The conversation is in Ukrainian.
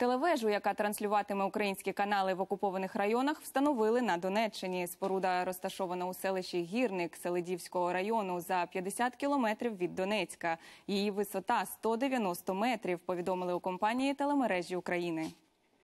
Телевежу, яка транслюватиме українські канали в окупованих районах, встановили на Донеччині. Споруда розташована у селищі Гірник Селидівського району за 50 кілометрів від Донецька. Її висота 190 метрів. Повідомили у компанії телемережі України.